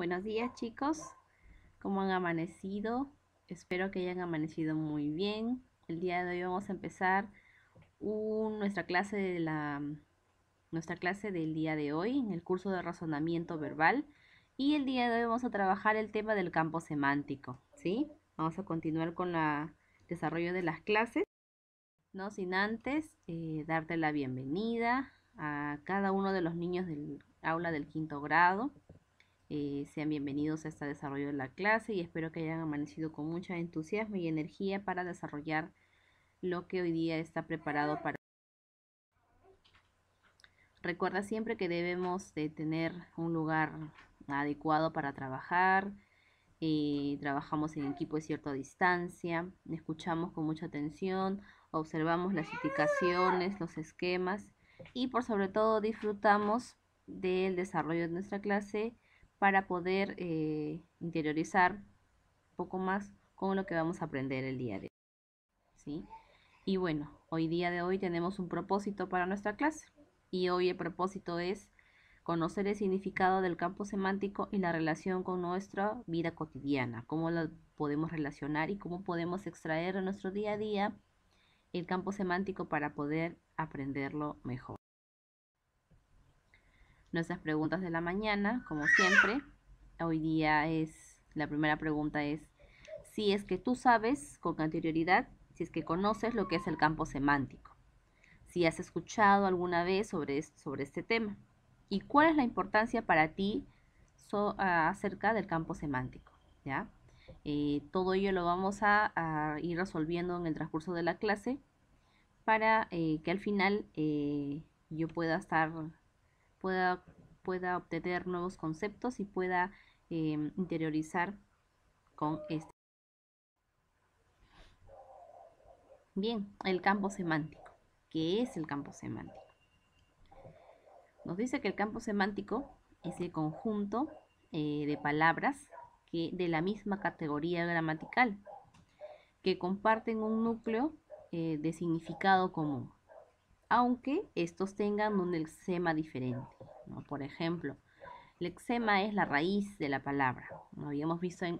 Buenos días chicos, ¿cómo han amanecido? Espero que hayan amanecido muy bien. El día de hoy vamos a empezar nuestra, clase de la, nuestra clase del día de hoy en el curso de razonamiento verbal. Y el día de hoy vamos a trabajar el tema del campo semántico, ¿sí? Vamos a continuar con el desarrollo de las clases. No sin antes eh, darte la bienvenida a cada uno de los niños del aula del quinto grado. Eh, sean bienvenidos a este desarrollo de la clase y espero que hayan amanecido con mucho entusiasmo y energía para desarrollar lo que hoy día está preparado para. Recuerda siempre que debemos de tener un lugar adecuado para trabajar, eh, trabajamos en equipo de cierta distancia, escuchamos con mucha atención, observamos las indicaciones, los esquemas y por sobre todo disfrutamos del desarrollo de nuestra clase para poder eh, interiorizar un poco más con lo que vamos a aprender el día de hoy. ¿sí? Y bueno, hoy día de hoy tenemos un propósito para nuestra clase y hoy el propósito es conocer el significado del campo semántico y la relación con nuestra vida cotidiana, cómo lo podemos relacionar y cómo podemos extraer a nuestro día a día el campo semántico para poder aprenderlo mejor nuestras preguntas de la mañana, como siempre. Hoy día es, la primera pregunta es, si es que tú sabes con anterioridad, si es que conoces lo que es el campo semántico, si has escuchado alguna vez sobre, sobre este tema y cuál es la importancia para ti acerca del campo semántico, ¿ya? Eh, todo ello lo vamos a, ir resolviendo en el transcurso de la clase para eh, que al final eh, yo pueda estar pueda, pueda obtener nuevos conceptos y pueda em, interiorizar con este. Bien, el campo semántico. ¿Qué es el campo semántico? Nos dice que el campo semántico es el conjunto eh, de palabras que, de la misma categoría gramatical que comparten un núcleo eh, de significado común aunque estos tengan un lexema diferente. Por ejemplo, el lexema es la raíz de la palabra. Lo habíamos visto en,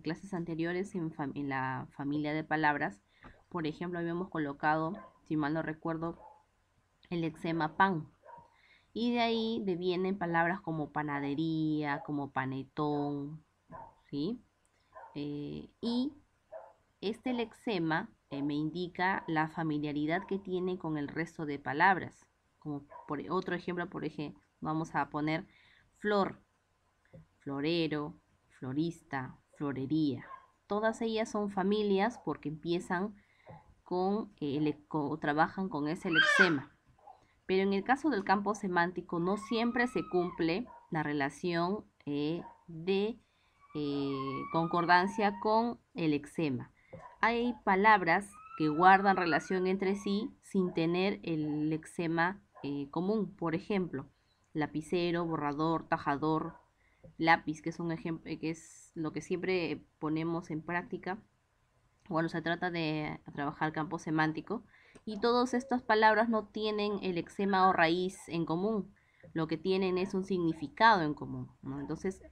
clases anteriores en, la familia de palabras. Por ejemplo, habíamos colocado, si mal no recuerdo, el lexema pan. Y de ahí devienen palabras como panadería, como panetón, eh, y este lexema eh, me indica la familiaridad que tiene con el resto de palabras. Como por e, otro ejemplo, por ejemplo, vamos a poner flor, florero, florista, florería. Todas ellas son familias porque empiezan con, eh, el, o trabajan con ese lexema. Pero en el caso del campo semántico no siempre se cumple la relación eh, de concordancia con el lexema hay palabras que guardan relación entre sí sin tener el lexema eh, común. Por ejemplo, lapicero, borrador, tajador, lápiz, que es, un eh, que es lo que siempre ponemos en práctica cuando se trata de trabajar campo semántico. Y todas estas palabras no tienen el lexema o raíz en común. Lo que tienen es un significado en común. Entonces,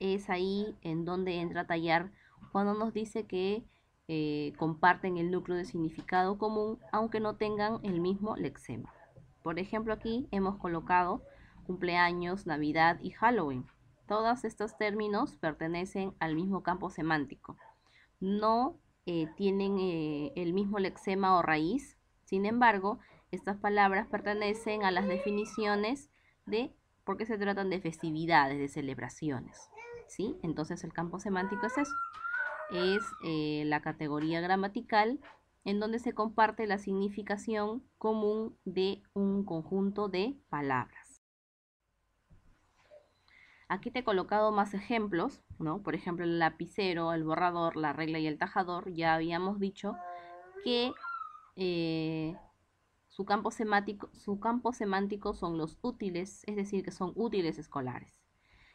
es ahí en donde entra tallar cuando nos dice que eh, comparten el núcleo de significado común, aunque no tengan el mismo lexema. Por ejemplo, aquí hemos colocado cumpleaños, Navidad y Halloween. Todos estos términos pertenecen al mismo campo semántico. No eh, tienen eh, el mismo lexema o raíz. Sin embargo, estas palabras pertenecen a las definiciones de porque se tratan de festividades, de celebraciones. ¿sí? Entonces el campo semántico es eso es eh, la categoría gramatical en donde se comparte la significación común de un conjunto de palabras. Aquí te he colocado más ejemplos, ¿no? Por ejemplo, el lapicero, el borrador, la regla y el tajador. Ya habíamos dicho que eh, su, campo semántico, su campo semántico son los útiles, es decir, que son útiles escolares.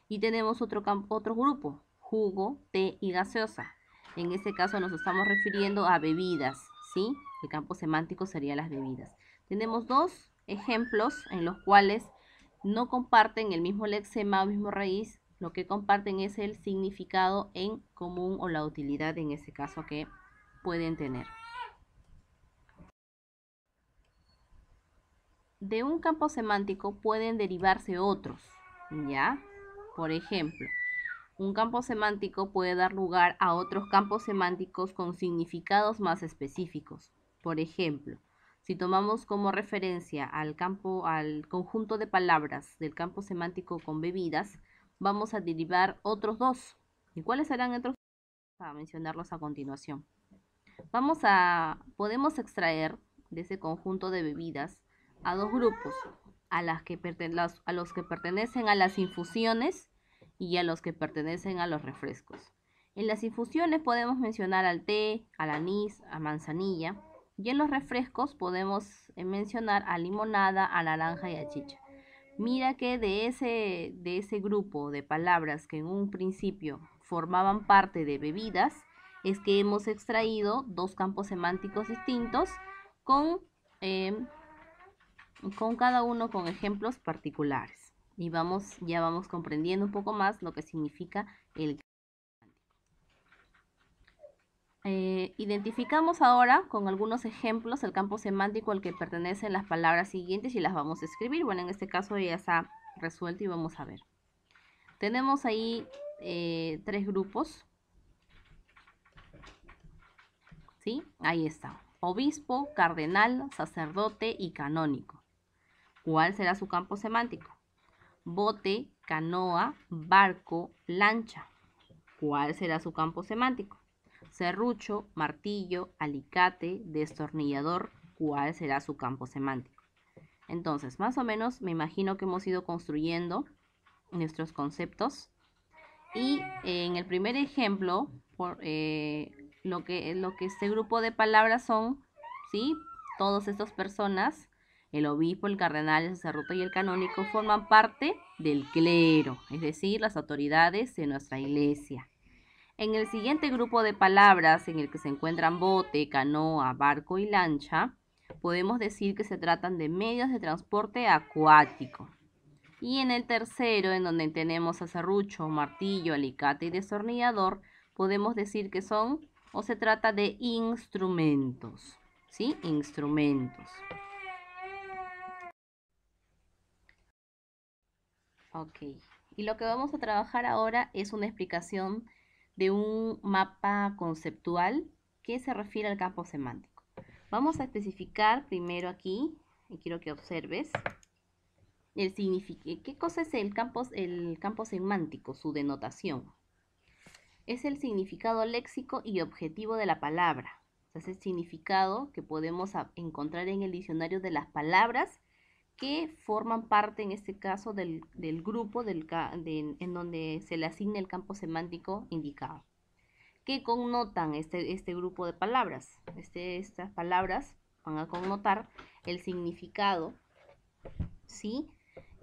Y tenemos otro, otro grupo, jugo, té y gaseosa. En este caso nos estamos refiriendo a bebidas, ¿sí? El campo semántico sería las bebidas. Tenemos dos ejemplos en los cuales no comparten el mismo lexema o mismo raíz, lo que comparten es el significado en común o la utilidad en ese caso que pueden tener. De un campo semántico pueden derivarse otros, ¿ya? Por ejemplo, un campo semántico puede dar lugar a otros campos semánticos con significados más específicos. Por ejemplo, si tomamos como referencia al campo al conjunto de palabras del campo semántico con bebidas, vamos a derivar otros dos. ¿Y cuáles serán otros? A mencionarlos a continuación. Vamos a podemos extraer de ese conjunto de bebidas a dos grupos, a las que a los que pertenecen a las infusiones y a los que pertenecen a los refrescos. En las infusiones podemos mencionar al té, al anís, a manzanilla y en los refrescos podemos eh, mencionar a limonada, a naranja y a chicha. Mira que de ese, de ese grupo de palabras que en un principio formaban parte de bebidas, es que hemos extraído dos campos semánticos distintos con, em, con cada uno con ejemplos particulares y vamos, ya vamos comprendiendo un poco más lo que significa el eh, identificamos ahora con algunos ejemplos el campo semántico al que pertenecen las palabras siguientes y las vamos a escribir. Bueno, en este caso ya está resuelto y vamos a ver. Tenemos ahí eh, tres grupos. ¿Sí? Ahí está. Obispo, cardenal, sacerdote y canónico. ¿Cuál será su campo semántico? bote, canoa, barco, lancha. ¿Cuál será su campo semántico? Serrucho, martillo, alicate, destornillador. ¿Cuál será su campo semántico? Entonces, más o menos me imagino que hemos ido construyendo nuestros conceptos. Y en el primer ejemplo, eh, lo, que, lo que este grupo de palabras son, ¿sí? Todas estas personas el obispo, el cardenal, el sacerdote y el canónico forman parte del clero, es decir, las autoridades de nuestra iglesia. En el siguiente grupo de palabras, en el que se encuentran bote, canoa, barco y lancha, podemos decir que se tratan de medios de transporte acuático. Y en el tercero, en donde tenemos a martillo, alicate y desornillador, podemos decir que son o se trata de instrumentos, ¿sí? Instrumentos. Ok. Y lo que vamos a trabajar ahora es una explicación de un mapa conceptual que se refiere al campo semántico. Vamos a especificar primero aquí, y quiero que observes, el ¿Qué cosa es el campo, el campo semántico? Su denotación. Es el significado léxico y objetivo de la palabra. es el significado que podemos encontrar en el diccionario de las palabras que forman parte en este caso del, grupo del, en donde se le asigna el campo semántico indicado. ¿Qué connotan este, este grupo de palabras? Este, estas palabras van a connotar el significado ¿sí?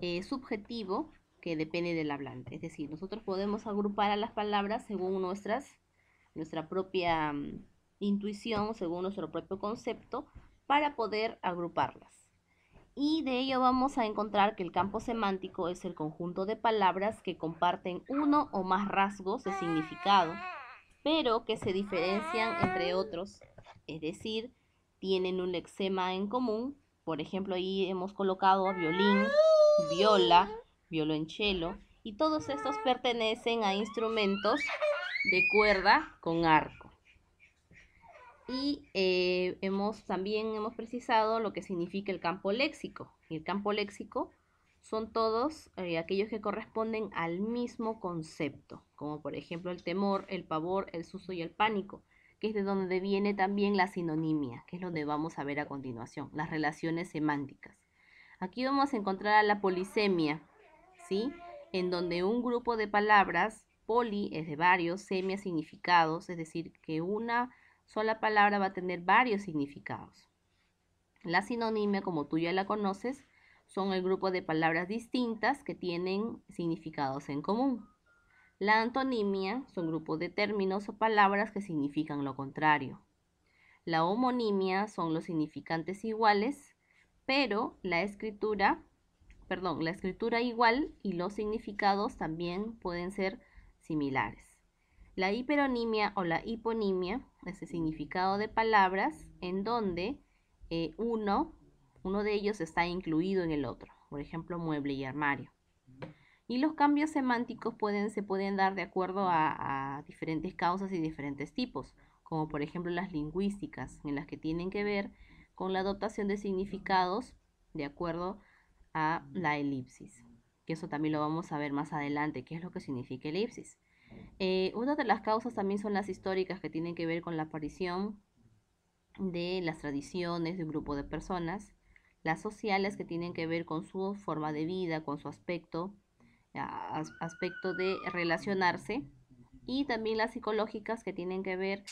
Eh, subjetivo que depende del hablante. Es decir, nosotros podemos agrupar a las palabras según nuestras, nuestra propia mm, intuición, según nuestro propio concepto, para poder agruparlas y de ello vamos a encontrar que el campo semántico es el conjunto de palabras que comparten uno o más rasgos de significado, pero que se diferencian entre otros, es decir, tienen un lexema en común, por ejemplo ahí hemos colocado violín, viola, violonchelo, y todos estos pertenecen a instrumentos de cuerda con arco y eh, hemos, también hemos precisado lo que significa el campo léxico. El campo léxico son todos eh, aquellos que corresponden al mismo concepto, como por ejemplo el temor, el pavor, el susto y el pánico, que es de donde viene también la sinonimia, que es lo vamos a ver a continuación, las relaciones semánticas. Aquí vamos a encontrar a la polisemia, ¿sí? En donde un grupo de palabras, poli es de varios, semia significados, es decir, que una sola palabra va a tener varios significados. La sinonimia, como tú ya la conoces, son el grupo de palabras distintas que tienen significados en común. La antonimia son grupos de términos o palabras que significan lo contrario. La homonimia son los significantes iguales, pero la escritura, perdón, la escritura igual y los significados también pueden ser similares. La hiperonimia o la hiponimia es el significado de palabras en donde eh, uno, uno de ellos está incluido en el otro, por ejemplo, mueble y armario. Y los cambios semánticos pueden, se pueden dar de acuerdo a, diferentes causas y diferentes tipos, como por ejemplo las lingüísticas, en las que tienen que ver con la dotación de significados de acuerdo a la elipsis, que eso también lo vamos a ver más adelante, qué es lo que significa elipsis. Eh, una de las causas también son las históricas que tienen que ver con la aparición de las tradiciones de un grupo de personas, las sociales que tienen que ver con su forma de vida, con su aspecto, aspecto de relacionarse, y también las psicológicas que tienen que ver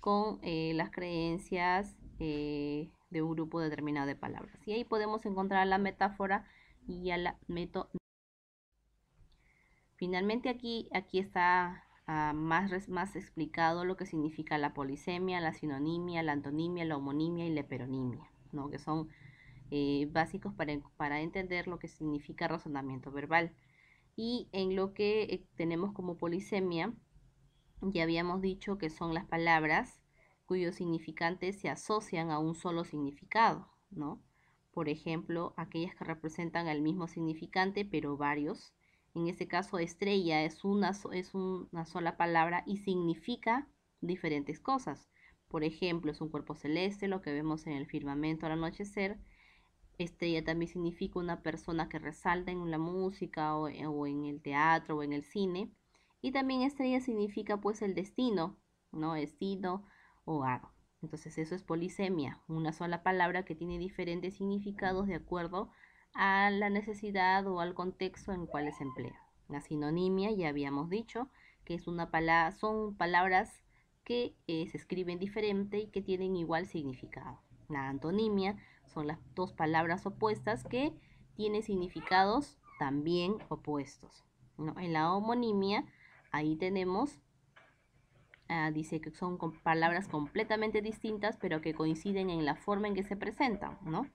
con eh, las creencias eh, de un grupo determinado de palabras. Y ahí podemos encontrar la metáfora y a la meto Finalmente aquí, aquí está ah, más, más explicado lo que significa la polisemia, la sinonimia, la antonimia, la homonimia y la peronimia, ¿no? que son eh, básicos para, entender lo que significa razonamiento verbal. Y en lo que eh, tenemos como polisemia, ya habíamos dicho que son las palabras cuyos significantes se asocian a un solo significado, ¿no? Por ejemplo, aquellas que representan al mismo significante, pero varios, en este caso, estrella es una, es una sola palabra y significa diferentes cosas. Por ejemplo, es un cuerpo celeste, lo que vemos en el firmamento al anochecer. Estrella también significa una persona que resalta en la música o, en el teatro o en el cine. Y también estrella significa pues el destino, ¿no? Destino, algo. Entonces eso es polisemia, una sola palabra que tiene diferentes significados de acuerdo a la necesidad o al contexto en cual se emplea. La sinonimia, ya habíamos dicho, que es una palabra, son palabras que eh, se escriben diferente y que tienen igual significado. La antonimia son las dos palabras opuestas que tienen significados también opuestos. En la homonimia, ahí tenemos, ah, dice que son palabras completamente distintas, pero que coinciden en la forma en que se presentan, ¿no?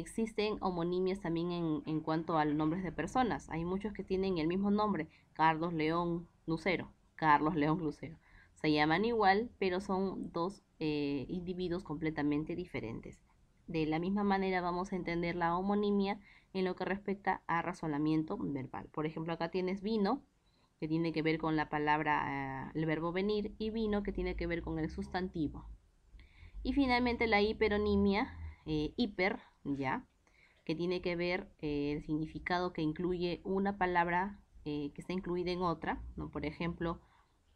Existen homonimias también en, en cuanto a los nombres de personas. Hay muchos que tienen el mismo nombre, Carlos León Lucero, Carlos León Lucero. Se llaman igual, pero son dos eh, individuos completamente diferentes. De la misma manera vamos a entender la homonimia en lo que respecta a razonamiento verbal. Por ejemplo, acá tienes vino, que tiene que ver con la palabra, ah, el verbo venir, y vino, que tiene que ver con el sustantivo. Y finalmente la hiperonimia, eh, hiper, ¿ya? Que tiene que ver eh, el significado que incluye una palabra eh, que está incluida en otra, Por ejemplo,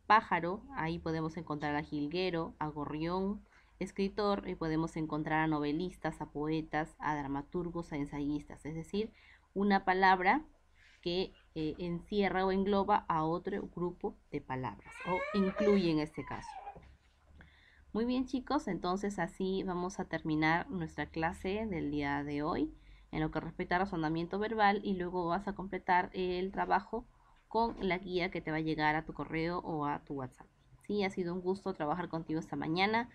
pájaro, ahí podemos encontrar a jilguero, a gorrión, escritor, y podemos encontrar a novelistas, a poetas, a dramaturgos, a ensayistas, es decir, una palabra que eh, encierra o engloba a otro grupo de palabras o incluye en este caso. Muy bien chicos, entonces así vamos a terminar nuestra clase del día de hoy en lo que respecta al razonamiento verbal y luego vas a completar el trabajo con la guía que te va a llegar a tu correo o a tu WhatsApp. Sí, ha sido un gusto trabajar contigo esta mañana.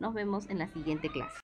Nos vemos en la siguiente clase.